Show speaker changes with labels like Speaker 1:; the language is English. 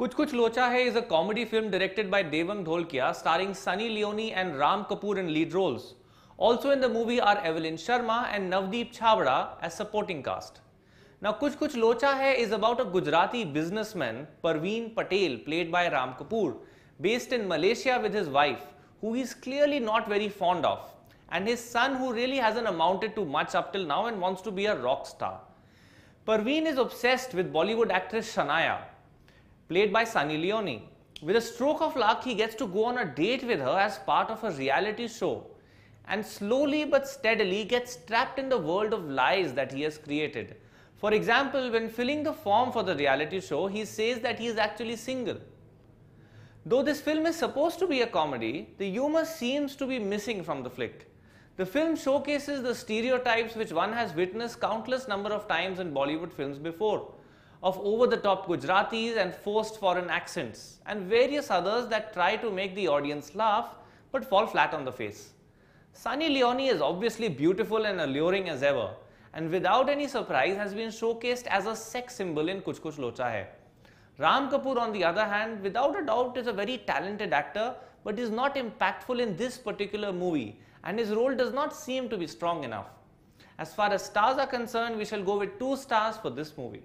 Speaker 1: Kuch Kuch Locha Hai is a comedy film directed by Devang Dholkia, starring Sunny Leone and Ram Kapoor in lead roles. Also in the movie are Evelyn Sharma and Navdeep Chhabra as supporting cast. Now, Kuch Kuch Locha Hai is about a Gujarati businessman, Parveen Patel, played by Ram Kapoor, based in Malaysia with his wife, who he is clearly not very fond of, and his son, who really hasn't amounted to much up till now and wants to be a rock star. Parveen is obsessed with Bollywood actress Shanaya played by Sunny Leone. With a stroke of luck, he gets to go on a date with her as part of a reality show and slowly but steadily gets trapped in the world of lies that he has created. For example, when filling the form for the reality show, he says that he is actually single. Though this film is supposed to be a comedy, the humor seems to be missing from the flick. The film showcases the stereotypes which one has witnessed countless number of times in Bollywood films before of over-the-top Gujaratis and forced foreign accents, and various others that try to make the audience laugh but fall flat on the face. Sunny Leone is obviously beautiful and alluring as ever, and without any surprise has been showcased as a sex symbol in Kuch Kuch Locha Hai. Ram Kapoor on the other hand, without a doubt is a very talented actor but is not impactful in this particular movie and his role does not seem to be strong enough. As far as stars are concerned, we shall go with 2 stars for this movie.